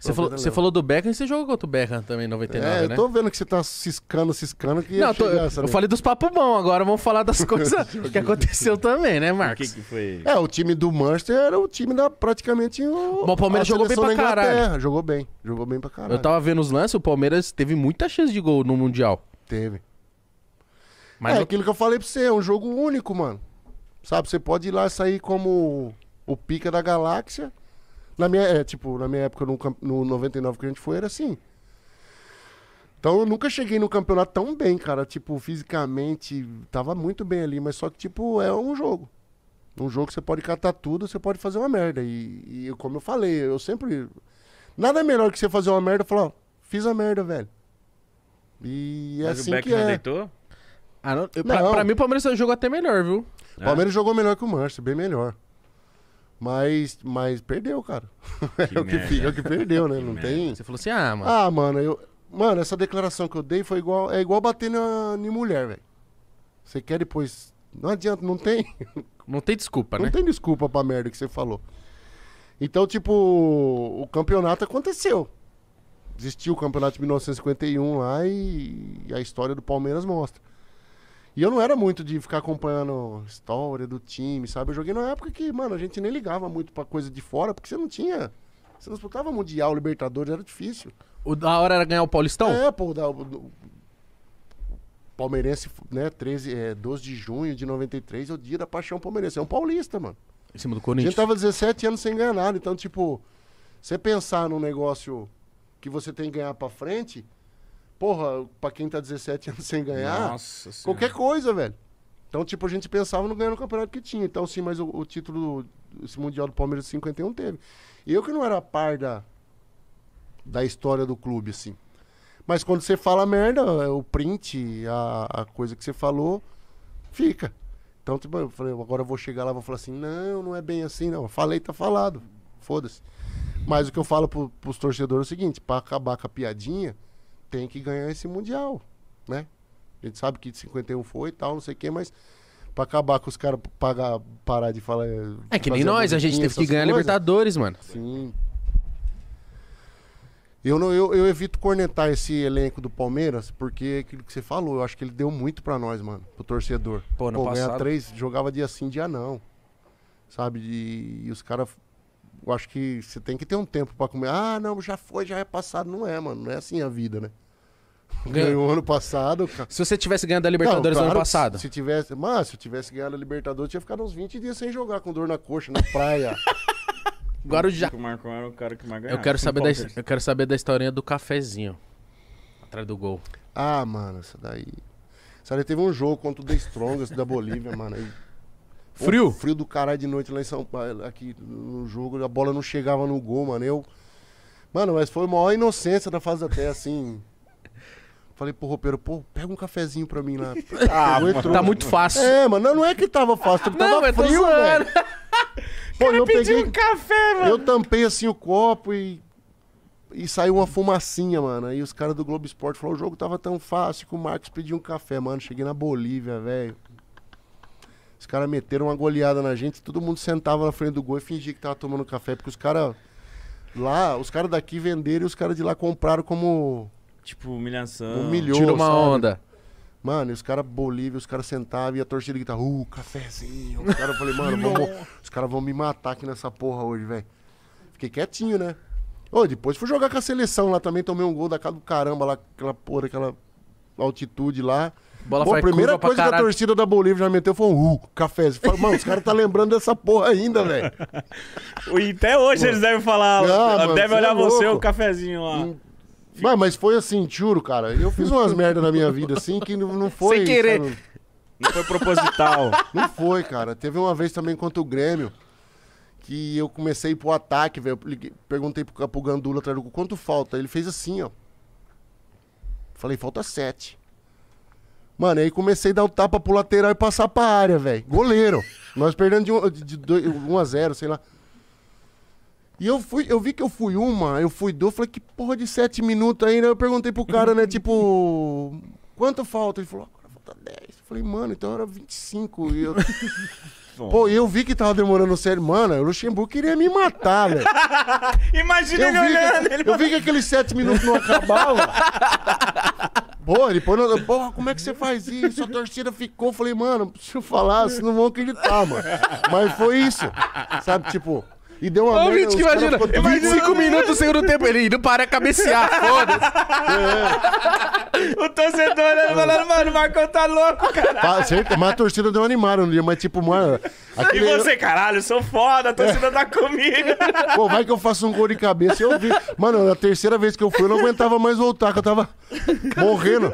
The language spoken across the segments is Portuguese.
Você falou, você falou do Beckham e você jogou contra o Beckham também em 99, é, né? eu tô vendo que você tá ciscando, ciscando. Que não, tô, eu falei dos papos bons, agora vamos falar das coisas que aconteceu também, né, Marcos? O que, que foi? É, o time do Manchester era o time da praticamente o... Bom, o Palmeiras jogou bem pra caralho. Jogou bem, jogou bem pra caralho. Eu tava vendo os lances, o Palmeiras teve muita chance de gol no Mundial. Teve. Mas é eu... aquilo que eu falei pra você, é um jogo único, mano. Sabe, você pode ir lá e sair como o pica da galáxia na minha, é, tipo, na minha época, no, no 99 que a gente foi, era assim. Então eu nunca cheguei no campeonato tão bem, cara. Tipo, fisicamente, tava muito bem ali, mas só que, tipo, é um jogo. Um jogo que você pode catar tudo, você pode fazer uma merda. E, e como eu falei, eu sempre. Nada melhor que você fazer uma merda e falar, fiz a merda, velho. E é mas assim o Beck que é. deitou? Ah, não, eu, não. Pra, pra, mim, o Palmeiras é jogou até melhor, viu? O é? Palmeiras jogou melhor que o Manchester, bem melhor. Mas, mas perdeu, cara. é o que, é o que perdeu, né? Que não merda. tem. Você falou assim, ah, mano. Ah, mano, eu. Mano, essa declaração que eu dei foi igual. É igual bater na, em mulher, velho. Você quer depois. Não adianta, não tem. Não tem desculpa, não né? Não tem desculpa pra merda que você falou. Então, tipo, o campeonato aconteceu. Existiu o campeonato de 1951 lá e a história do Palmeiras mostra. E eu não era muito de ficar acompanhando história do time, sabe? Eu joguei na época que, mano, a gente nem ligava muito pra coisa de fora, porque você não tinha. Você não disputava Mundial, Libertadores, era difícil. O da hora era ganhar o Paulistão? É, pô, da, do, Palmeirense, né? 13, é, 12 de junho de 93 é o dia da paixão palmeirense. É um paulista, mano. Em cima do Corinthians. A gente tava 17 anos sem ganhar nada. Então, tipo, você pensar num negócio que você tem que ganhar pra frente, porra, pra quem tá 17 anos sem ganhar, Nossa qualquer coisa, velho. Então, tipo, a gente pensava no ganhar no campeonato que tinha. Então, sim, mas o, o título, esse Mundial do Palmeiras 51 teve. Eu que não era par da, da história do clube, assim. Mas quando você fala merda, é, o print, a, a coisa que você falou, fica. Então, tipo, eu falei, agora eu vou chegar lá e vou falar assim, não, não é bem assim, não. Eu falei, tá falado. Foda-se. Mas o que eu falo pro, pros torcedores é o seguinte, para acabar com a piadinha, tem que ganhar esse Mundial, né? A gente sabe que de 51 foi e tal, não sei o quê, mas pra acabar com os caras pagar, parar de falar. É que nem nós, a gente teve que ganhar coisas. Libertadores, mano. Sim. Eu, não, eu, eu evito cornetar esse elenco do Palmeiras, porque é aquilo que você falou, eu acho que ele deu muito pra nós, mano, pro torcedor. Pô, não Pô, passado... ganhar três, jogava dia sim, dia não. Sabe? E, e os caras eu acho que você tem que ter um tempo para comer. Ah, não, já foi, já é passado. Não é, mano. Não é assim a vida, né? Ganhou ano passado. Se você tivesse ganhado a Libertadores não, claro, ano passado. Se tivesse, mas se eu tivesse ganhado a Libertadores, tinha ficado uns 20 dias sem jogar, com dor na coxa, na praia. Guarujá. O Marco era o cara que mais Eu quero, saber da, eu quero saber da historinha do cafezinho. Atrás do gol. Ah, mano, essa daí. Essa daí teve um jogo contra o The Strongest da Bolívia, mano. Frio? frio do caralho de noite lá em São Paulo, aqui no jogo, a bola não chegava no gol, mano. Eu. Mano, mas foi a maior inocência da fase até, assim. Falei pro roupeiro, pô, pega um cafezinho pra mim lá. Ah, ah, entrou, tá muito fácil. É, mano, não é que tava fácil, não, tava frio, velho. Pô, eu pedi um café, mano. Eu tampei assim o copo e e saiu uma fumacinha, mano. Aí os caras do Globo Esporte falaram: o jogo tava tão fácil que o Marcos pediu um café, mano. Cheguei na Bolívia, velho. Os caras meteram uma goleada na gente, todo mundo sentava na frente do gol e fingia que tava tomando café, porque os caras lá, os caras daqui venderam e os caras de lá compraram como. Tipo, humilhação. Humilhou, Tira uma sabe? onda. Mano, e os caras Bolívia, os caras sentavam e a torcida gritava, uh, cafezinho. Os caras, eu falei, mano, vamos, os caras vão me matar aqui nessa porra hoje, velho. Fiquei quietinho, né? Ô, depois fui jogar com a seleção lá também, tomei um gol da cara do caramba lá, aquela porra, aquela altitude lá. Bola Bom, a primeira coisa que a torcida da Bolívia já meteu foi um uh, Falei, mano, os caras tá lembrando dessa porra ainda, velho. até hoje mano. eles devem falar, ah, é olhar é você o cafezinho lá. Hum. Mas, mas foi assim, juro, cara. Eu fiz umas merdas na minha vida, assim, que não foi. Sem querer. Sabe? Não foi proposital. não foi, cara. Teve uma vez também contra o Grêmio que eu comecei pro ataque, velho. Perguntei pro, pro Gandula atrás do quanto falta. Ele fez assim, ó. Falei, falta sete. Mano, aí comecei a dar o tapa pro lateral e passar pra área, velho. Goleiro. Nós perdendo de 1 um, de, um a 0, sei lá. E eu fui, eu vi que eu fui uma, eu fui dois, falei, que porra de sete minutos ainda. Né? Eu perguntei pro cara, né, tipo, quanto falta? Ele falou, agora ah, falta 10. Eu falei, mano, então era 25. E eu. Pô, eu vi que tava demorando sério. Mano, o Luxemburgo queria me matar, velho. Imagina eu ele olhando. Que, ele eu vi que aqueles sete minutos não acabavam. pô, ele pôs Porra, como é que você faz isso? A torcida ficou. Falei, mano, deixa eu falar, vocês não vão acreditar, mano. Mas foi isso. Sabe, tipo, e deu uma Ô, merda. Gente, imagina, imagina 25 minutos sem segundo tempo, ele não para cabecear, foda-se. É. O torcedor ele falando, mano, o Marcão tá louco, cara. Tá, ah, mas a torcida deu animado no dia, mas tipo, mano... Aquele... E você, caralho, eu sou foda, a torcida é. tá comigo. Pô, vai que eu faço um gol de cabeça, eu vi. Mano, a terceira vez que eu fui, eu não aguentava mais voltar, que eu tava morrendo.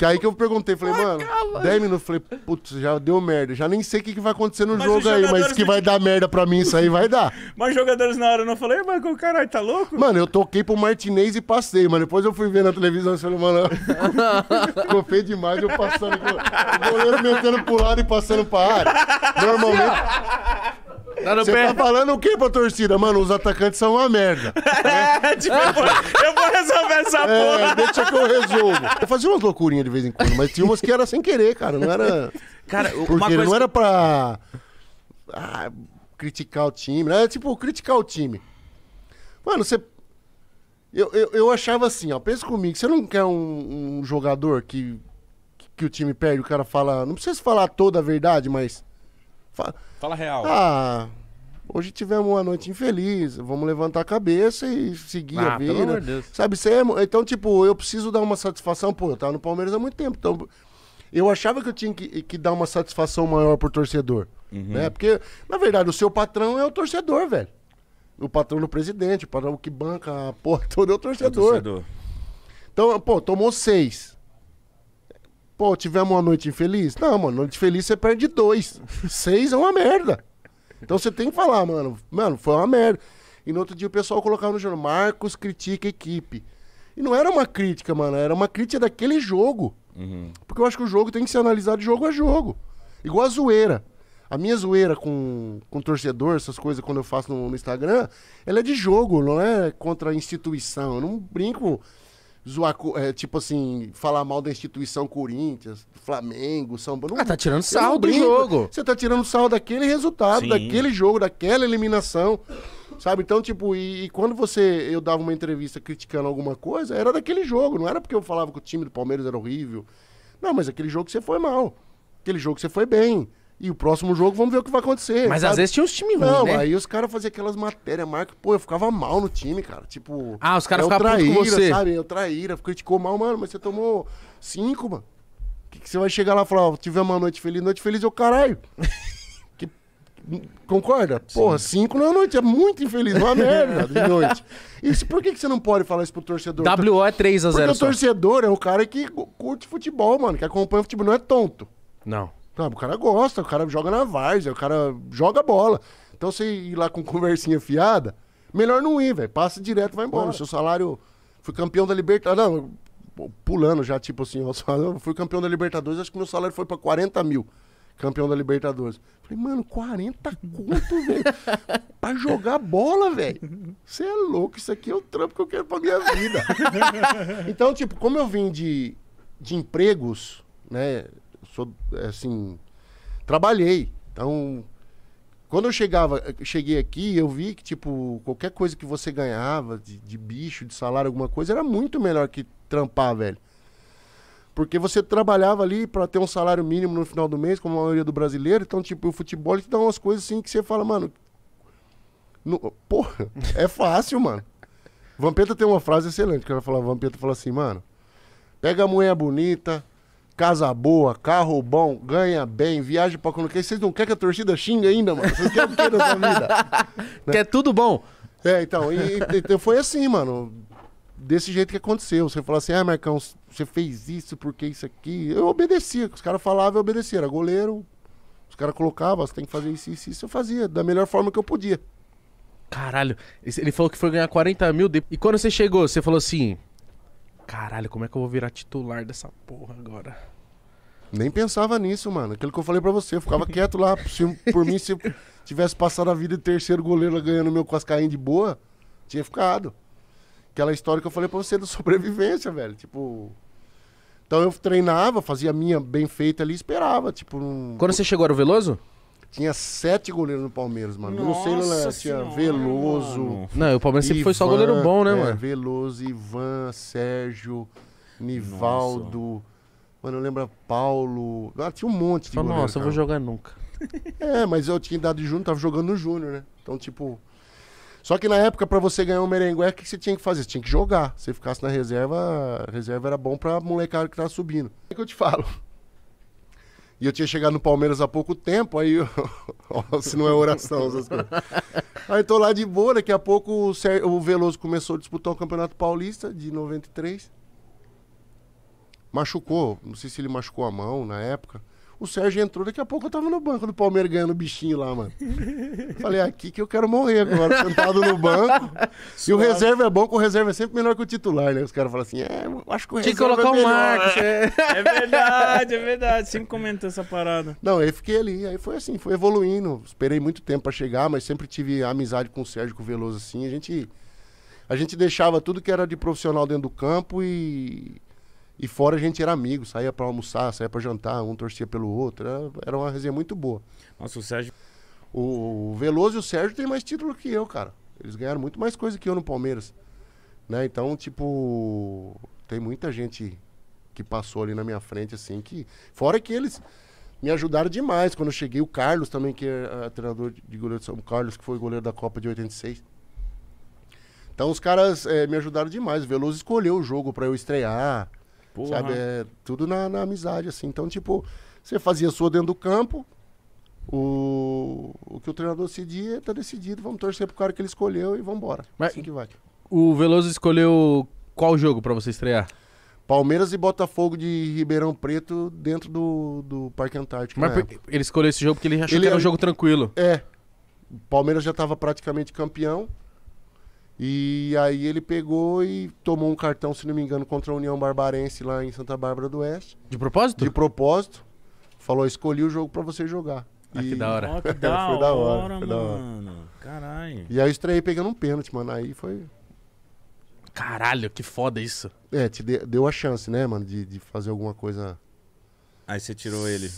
Que aí que eu perguntei, falei, mano, calma. 10 minutos, falei, putz, já deu merda. Já nem sei o que, que vai acontecer no Mas jogo aí, mas que vai dar merda pra mim isso aí vai dar. Mas jogadores na hora não falei, mas o caralho tá louco? Mano, eu toquei pro Martinez e passei, mano depois eu fui ver na televisão e falei, mano, ficou feio demais eu passando. O goleiro metendo pro lado e passando pra área. Normalmente. Tá no Você pé. tá falando o que pra torcida? Mano, os atacantes são uma merda. É, tipo, eu é. vou, eu vou resolver essa é, porra. deixa que eu resolvo. Eu fazia umas loucurinhas de vez em quando, mas tinha umas que era sem querer, cara. Não era. Cara, Porque uma coisa... não era pra. Ah, criticar o time. Né? Era tipo criticar o time. Mano, você. Eu, eu, eu achava assim, ó. Pensa comigo, você não quer um, um jogador que, que o time perde, o cara fala. Não precisa falar toda a verdade, mas Fala real. Ah, hoje tivemos uma noite infeliz. Vamos levantar a cabeça e seguir ah, a vida. Pelo amor de Deus. Sabe, é Então, tipo, eu preciso dar uma satisfação. Pô, eu tava no Palmeiras há muito tempo. Então, eu achava que eu tinha que, que dar uma satisfação maior pro torcedor. Uhum. Né? Porque, na verdade, o seu patrão é o torcedor, velho. O patrão do presidente, o patrão que banca a porra toda é o torcedor. É o torcedor. Então, pô, tomou seis. Pô, tivemos uma noite infeliz? Não, mano, noite feliz você perde dois. Seis é uma merda. Então você tem que falar, mano, mano, foi uma merda. E no outro dia o pessoal colocava no jornal, Marcos critica a equipe. E não era uma crítica, mano, era uma crítica daquele jogo. Uhum. Porque eu acho que o jogo tem que ser analisado jogo a jogo. Igual a zoeira. A minha zoeira com, com torcedor, essas coisas, quando eu faço no, no Instagram, ela é de jogo, não é contra a instituição. Eu não brinco zoar, é, tipo assim, falar mal da instituição Corinthians, Flamengo, São Paulo. Ah, tá tirando sal do jogo. Você tá tirando sal daquele resultado, Sim. daquele jogo, daquela eliminação. Sabe? Então, tipo, e, e, quando você eu dava uma entrevista criticando alguma coisa, era daquele jogo, não era porque eu falava que o time do Palmeiras era horrível. Não, mas aquele jogo você foi mal. Aquele jogo você foi bem. E o próximo jogo, vamos ver o que vai acontecer. Mas sabe? às vezes tinha uns times ruins, Não, né? aí os caras faziam aquelas matérias, marca. Pô, eu ficava mal no time, cara. Tipo... Ah, os caras é ficavam puto com você. sabe? Eu é traíra, criticou mal, mano. Mas você tomou cinco, mano. Que, que você vai chegar lá e falar, ó, tive uma noite feliz. Noite feliz é o caralho. que, concorda? Porra, cinco não é noite. É muito infeliz, é uma merda de noite. Isso, por que, que você não pode falar isso pro torcedor? WO é 3 a 0 Porque o torcedor é o cara que curte futebol, mano. Que acompanha futebol. Não é tonto. Não. Não, o cara gosta, o cara joga na várzea, o cara joga bola. Então você ir lá com conversinha fiada, melhor não ir, velho. Passa direto vai embora. Bora. Seu salário. Fui campeão da Libertadores. Ah, não, pulando já, tipo assim, eu fui campeão da Libertadores, acho que meu salário foi pra 40 mil. Campeão da Libertadores. Falei, mano, 40 conto, velho. pra jogar bola, velho. Você é louco, isso aqui é o trampo que eu quero pra minha vida. então, tipo, como eu vim de, de empregos, né? sou, assim, trabalhei. Então, quando eu chegava, cheguei aqui, eu vi que, tipo, qualquer coisa que você ganhava de, de bicho, de salário, alguma coisa, era muito melhor que trampar, velho. Porque você trabalhava ali para ter um salário mínimo no final do mês, como a maioria do brasileiro. Então, tipo, o futebol te dá umas coisas assim que você fala, mano. No, porra, é fácil, mano. Vampeta tem uma frase excelente que ela fala, Vampeta fala assim, mano. Pega a mulher bonita, casa boa, carro bom, ganha bem, viaja pra quando quer. Vocês não querem que a torcida xingue ainda, mano? Vocês querem o que na vida? né? Quer tudo bom. É, então, e, e, então foi assim, mano. Desse jeito que aconteceu. Você falou assim, ah, Marcão, você fez isso, porque isso aqui. Eu obedecia, os caras falavam, eu obedecia. Era goleiro, os caras colocavam, você tem que fazer isso, isso, isso. Eu fazia, da melhor forma que eu podia. Caralho, ele falou que foi ganhar 40 mil. De... E quando você chegou, você falou assim: caralho, como é que eu vou virar titular dessa porra agora? Nem pensava nisso, mano. Aquilo que eu falei pra você, eu ficava quieto lá. Se, por mim, se tivesse passado a vida de terceiro goleiro ganhando meu Cascaim de boa, tinha ficado. Aquela história que eu falei pra você da sobrevivência, velho. Tipo. Então eu treinava, fazia a minha bem feita ali esperava. Tipo. Um... Quando você chegou era o Veloso? Tinha sete goleiros no Palmeiras, mano. Nossa não sei, lá, tinha assim, Veloso. Não, o Palmeiras Ivan, sempre foi só goleiro bom, né, é, mano? Veloso, Ivan, Sérgio, Nivaldo. Nossa. Mano, eu lembro Paulo. Ah, tinha um monte de Fala, goleiro. Nossa, cara. eu vou jogar nunca. É, mas eu tinha idade de júnior, tava jogando no júnior, né? Então, tipo. Só que na época, para você ganhar o um merengué, o que você tinha que fazer? Você tinha que jogar. Se você ficasse na reserva, a reserva era bom pra molecada que tava subindo. É que eu te falo. E eu tinha chegado no Palmeiras há pouco tempo, aí eu... se não é oração, essas coisas. Aí tô lá de boa, daqui a pouco o, o Veloso começou a disputar o Campeonato Paulista de 93. Machucou, não sei se ele machucou a mão na época. O Sérgio entrou, daqui a pouco eu tava no banco do Palmeiras ganhando bichinho lá, mano. Falei, é aqui que eu quero morrer agora, sentado no banco. e o reserva é bom, que o reserva é sempre melhor que o titular, né? Os caras falam assim, é, acho que o reserva Tinha é que colocar é o Marcos. É. é verdade, é verdade. Sempre comentou essa parada. Não, aí fiquei ali. Aí foi assim, foi evoluindo. Esperei muito tempo pra chegar, mas sempre tive amizade com o Sérgio, com o Veloso, assim. A gente, a gente deixava tudo que era de profissional dentro do campo e e fora a gente era amigo, saía para almoçar, saía para jantar, um torcia pelo outro. Era, era uma resenha muito boa. Nossa, o Sérgio. O, o Veloso e o Sérgio têm mais título que eu, cara. Eles ganharam muito mais coisa que eu no Palmeiras. Né? Então, tipo, tem muita gente que passou ali na minha frente, assim, que. Fora que eles me ajudaram demais. Quando eu cheguei, o Carlos também, que é, é treinador de goleiro de São Carlos, que foi goleiro da Copa de 86. Então os caras é, me ajudaram demais. O Veloso escolheu o jogo para eu estrear. Porra. Sabe? É tudo na, na amizade, assim. Então, tipo, você fazia a sua dentro do campo, o, o que o treinador decidia, está decidido. Vamos torcer pro cara que ele escolheu e vamos embora. Mas assim que vai. O Veloso escolheu qual jogo para você estrear? Palmeiras e Botafogo de Ribeirão Preto dentro do, do Parque Antártico. Mas né? ele escolheu esse jogo porque ele achou ele, que era um é- jogo tranquilo. É. O Palmeiras já estava praticamente campeão. E aí ele pegou e tomou um cartão, se não me engano, contra a União Barbarense lá em Santa Bárbara do Oeste. De propósito? De propósito. Falou, escolhi o jogo para você jogar. Ah, e... que da hora. Oh, que da foi da hora, hora foi mano. Caralho. E aí eu estreiei pegando um pênalti, mano. Aí foi... Caralho, que foda isso. É, te deu a chance, né, mano, de, de fazer alguma coisa... Aí você tirou ele.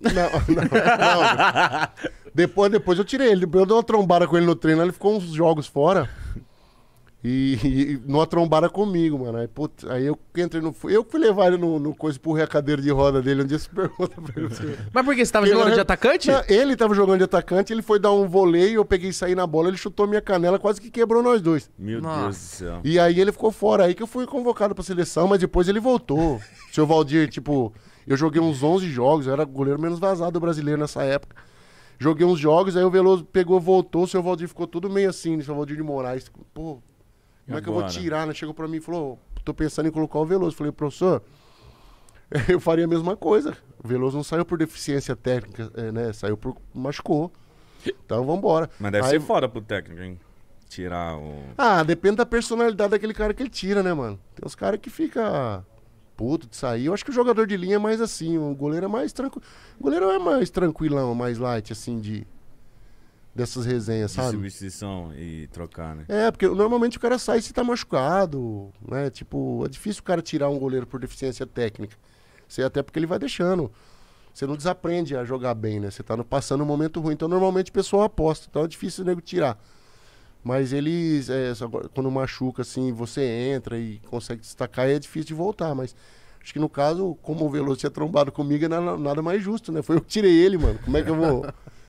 Não, não, não. depois, depois eu tirei ele. Eu dei uma trombada com ele no treino, ele ficou uns jogos fora. E, e não trombada comigo, mano. Aí, putz, aí eu entrei no. Eu fui levar ele no, no coisa, empurrei a cadeira de roda dele. Um dia se pergunta pra ele. Assim. Mas por que você tava ele jogando de atacante? Não, ele tava jogando de atacante, ele foi dar um voleio, eu peguei e saí na bola, ele chutou minha canela, quase que quebrou nós dois. Meu Nossa. Deus do céu. E aí ele ficou fora. Aí que eu fui convocado pra seleção, mas depois ele voltou. Seu Valdir, tipo, eu joguei uns 11 jogos, eu era goleiro menos vazado brasileiro nessa época. Joguei uns jogos, aí o Veloso pegou, voltou, o seu Valdir ficou tudo meio assim, o seu Valdir de Moraes. Pô, como é que eu vou tirar? Ela chegou para mim e falou: tô pensando em colocar o Veloso. Falei, professor, eu faria a mesma coisa. O Veloso não saiu por deficiência técnica, é, né? Saiu por. machucou. Então vamos embora. Mas deve Aí... ser foda pro técnico, hein? Tirar o. Ah, depende da personalidade daquele cara que ele tira, né, mano? Tem uns caras que fica puto de sair. Eu acho que o jogador de linha é mais assim, o goleiro é mais tranquilo. O goleiro é mais tranquilão, mais light, assim, de dessas resenhas, de sabe? Substituição e trocar, né? É, porque normalmente o cara sai se tá machucado, né? Tipo, é difícil o cara tirar um goleiro por deficiência técnica. Você até porque ele vai deixando. Você não desaprende a jogar bem, né? Você tá no, passando um momento ruim. Então, normalmente o pessoal aposta. Então é difícil o nego tirar. Mas eles, é, quando machuca, assim, você entra e consegue destacar, é difícil de voltar. Mas acho que no caso, como o Veloso tinha trombado comigo, é nada mais justo, né? Foi eu que tirei ele, mano. Como é que eu vou.